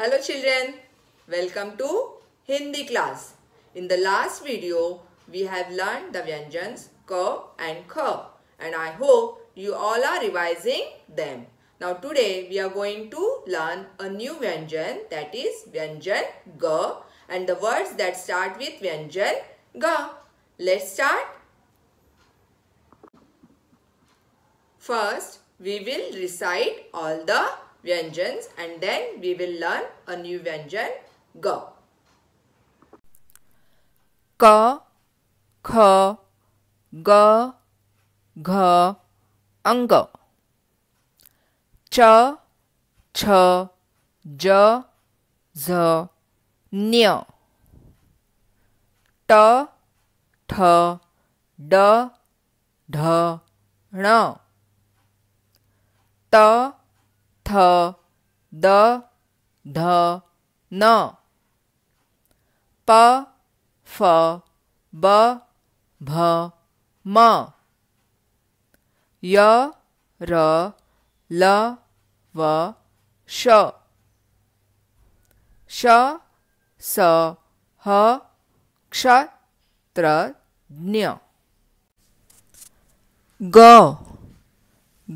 Hello children, welcome to Hindi class. In the last video, we have learned the vyanjans ka and kha and I hope you all are revising them. Now today we are going to learn a new vyanjan that is vyanjan ga and the words that start with vyanjan ga. Let's start. First, we will recite all the vengeance and then we will learn a new vengeance go ka kha ga gha anga cha cha ja za nya ta tha da Da. na ta थ द ध न प फ ब भ म य र ल व श श स ह क्ष त्र ज्ञ ग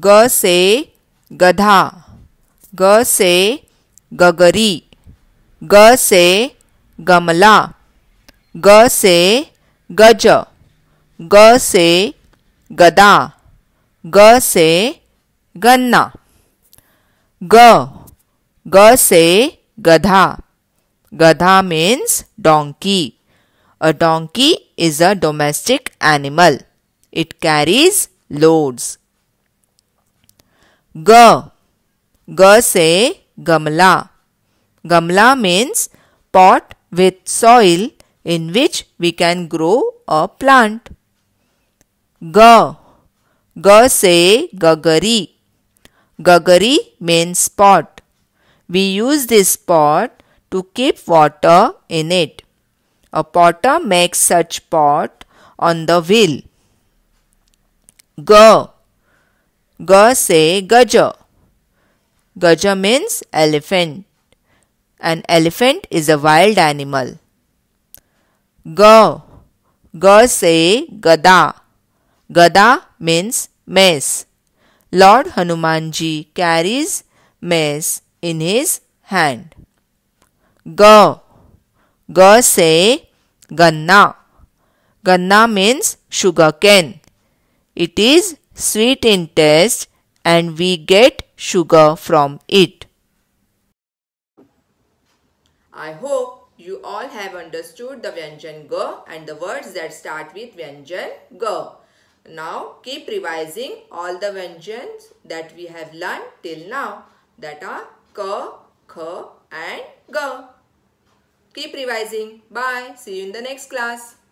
ग से गधा ग से गगरी ग से गमला ग से गज ग से गदा ग से गन्ना ग ग से गधा गधा means donkey a donkey is a domestic animal it carries loads ग G say gamla. Gamla means pot with soil in which we can grow a plant. G. G say gagari. Gagari means pot. We use this pot to keep water in it. A potter makes such pot on the wheel. G. G say gaja. Gaja means elephant. An elephant is a wild animal. Ga. Ga say Gada. Gada means mace. Lord Hanumanji carries mace in his hand. Ga. Ga say Ganna. Ganna means sugar cane. It is sweet in taste and we get sugar from it. I hope you all have understood the Vyanjan G and the words that start with Vyanjan G. Now keep revising all the Vyanjans that we have learned till now that are K, Kh and G. Keep revising. Bye. See you in the next class.